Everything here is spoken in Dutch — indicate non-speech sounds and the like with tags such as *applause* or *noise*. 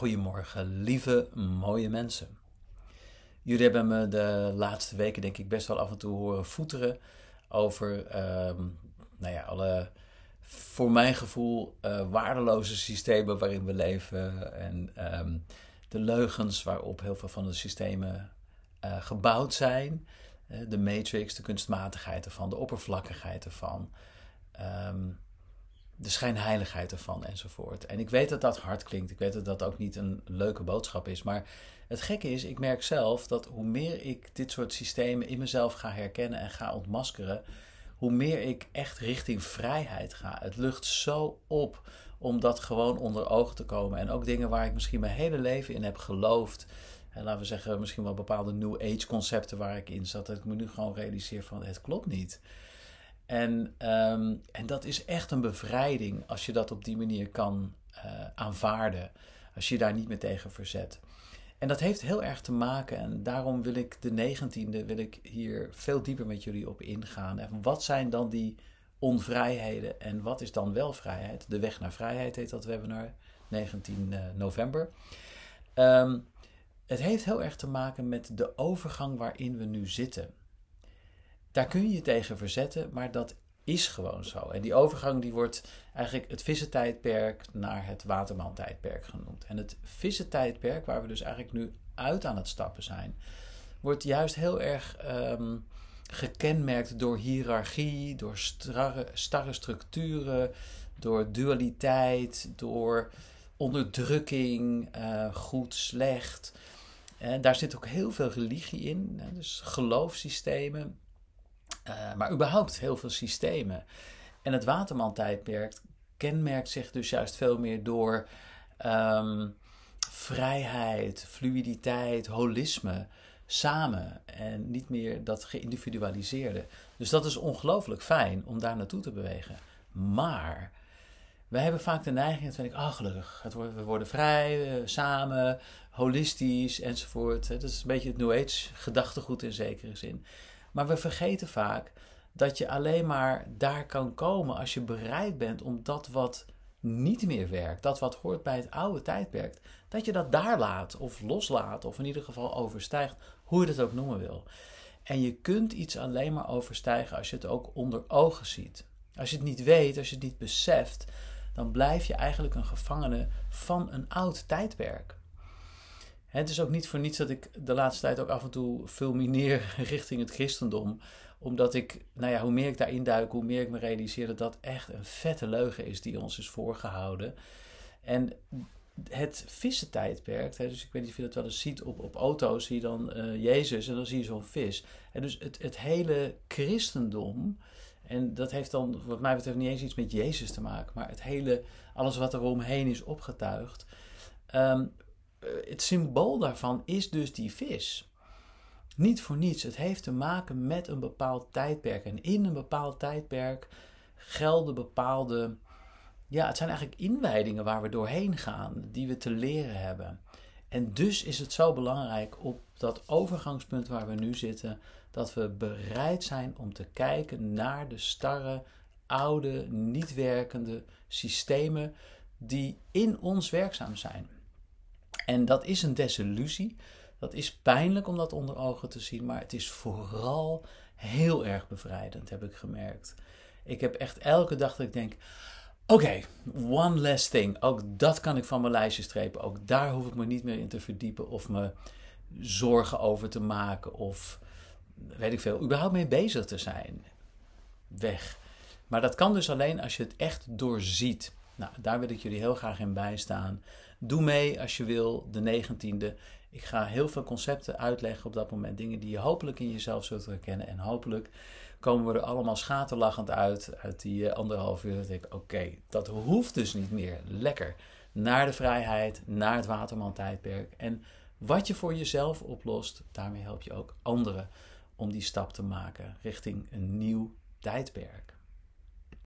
Goedemorgen, lieve, mooie mensen. Jullie hebben me de laatste weken, denk ik, best wel af en toe horen voeteren over ehm, nou ja, alle, voor mijn gevoel, eh, waardeloze systemen waarin we leven en ehm, de leugens waarop heel veel van de systemen eh, gebouwd zijn. Eh, de matrix, de kunstmatigheid ervan, de oppervlakkigheid ervan. Ehm, de schijnheiligheid ervan enzovoort. En ik weet dat dat hard klinkt. Ik weet dat dat ook niet een leuke boodschap is. Maar het gekke is, ik merk zelf dat hoe meer ik dit soort systemen in mezelf ga herkennen en ga ontmaskeren, hoe meer ik echt richting vrijheid ga. Het lucht zo op om dat gewoon onder ogen te komen. En ook dingen waar ik misschien mijn hele leven in heb geloofd. En laten we zeggen, misschien wel bepaalde New Age concepten waar ik in zat. Dat ik me nu gewoon realiseer van het klopt niet. En, ehm, en dat is echt een bevrijding als je dat op die manier kan eh, aanvaarden. Als je daar niet meer tegen verzet. En dat heeft heel erg te maken. En daarom wil ik de 19e wil ik hier veel dieper met jullie op ingaan. En wat zijn dan die onvrijheden en wat is dan wel vrijheid? De weg naar vrijheid heet dat webinar, 19 eh, november. Ehm, het heeft heel erg te maken met de overgang waarin we nu zitten. Daar kun je tegen verzetten, maar dat is gewoon zo. En die overgang die wordt eigenlijk het vissentijdperk naar het watermantijdperk genoemd. En het vissentijdperk, waar we dus eigenlijk nu uit aan het stappen zijn, wordt juist heel erg ehm, gekenmerkt door hiërarchie, door starre, starre structuren, door dualiteit, door onderdrukking, eh, goed, slecht. En daar zit ook heel veel religie in, dus geloofssystemen, eh, maar überhaupt heel veel systemen. En het waterman kenmerkt zich dus juist veel meer door ehm, vrijheid, fluiditeit, holisme samen en niet meer dat geïndividualiseerde. Dus dat is ongelooflijk fijn om daar naartoe te bewegen. Maar wij hebben vaak de neiging, dat vind ik, oh gelukkig, het we worden vrij, eh, samen, holistisch enzovoort. Eh, dat is een beetje het New Age gedachtegoed in zekere zin. Maar we vergeten vaak dat je alleen maar daar kan komen als je bereid bent om dat wat niet meer werkt, dat wat hoort bij het oude tijdperk, dat je dat daar laat of loslaat of in ieder geval overstijgt, hoe je dat ook noemen wil. En je kunt iets alleen maar overstijgen als je het ook onder ogen ziet. Als je het niet weet, als je het niet beseft, dan blijf je eigenlijk een gevangene van een oud tijdperk het is ook niet voor niets dat ik de laatste tijd ook af en toe fulmineer *laughs* richting het christendom. Omdat ik, nou ja, hoe meer ik daarin duik, hoe meer ik me realiseer dat dat echt een vette leugen is die ons is voorgehouden. En het vissentijdperk, hè, dus ik weet niet of je dat wel eens ziet op, op auto's, zie je dan eh, Jezus en dan zie je zo'n vis. En dus het, het hele christendom, en dat heeft dan wat mij betreft niet eens iets met Jezus te maken, maar het hele, alles wat er omheen is opgetuigd, ehm, eh, het symbool daarvan is dus die vis. Niet voor niets. Het heeft te maken met een bepaald tijdperk. En in een bepaald tijdperk gelden bepaalde. Ja, het zijn eigenlijk inwijdingen waar we doorheen gaan, die we te leren hebben. En dus is het zo belangrijk op dat overgangspunt waar we nu zitten, dat we bereid zijn om te kijken naar de starre, oude, niet werkende systemen die in ons werkzaam zijn. En dat is een desillusie. Dat is pijnlijk om dat onder ogen te zien, maar het is vooral heel erg bevrijdend, heb ik gemerkt. Ik heb echt elke dag dat ik denk: oké, one last thing. Ook dat kan ik van mijn lijstje strepen. Ook daar hoef ik me niet meer in te verdiepen of me zorgen over te maken of weet ik veel, überhaupt mee bezig te zijn. Weg. Maar dat kan dus alleen als je het echt doorziet. Nou, daar wil ik jullie heel graag in bijstaan. Doe mee als je wil, de 19e. Ik ga heel veel concepten uitleggen op dat moment. Dingen die je hopelijk in jezelf zult herkennen. En hopelijk komen we er allemaal schaterlachend uit. Uit die eh, anderhalf uur. Dat ik, oké, dat hoeft dus niet meer. Lekker. Naar de vrijheid, naar het Waterman-tijdperk. En wat je voor jezelf oplost, daarmee help je ook anderen om die stap te maken richting een nieuw tijdperk.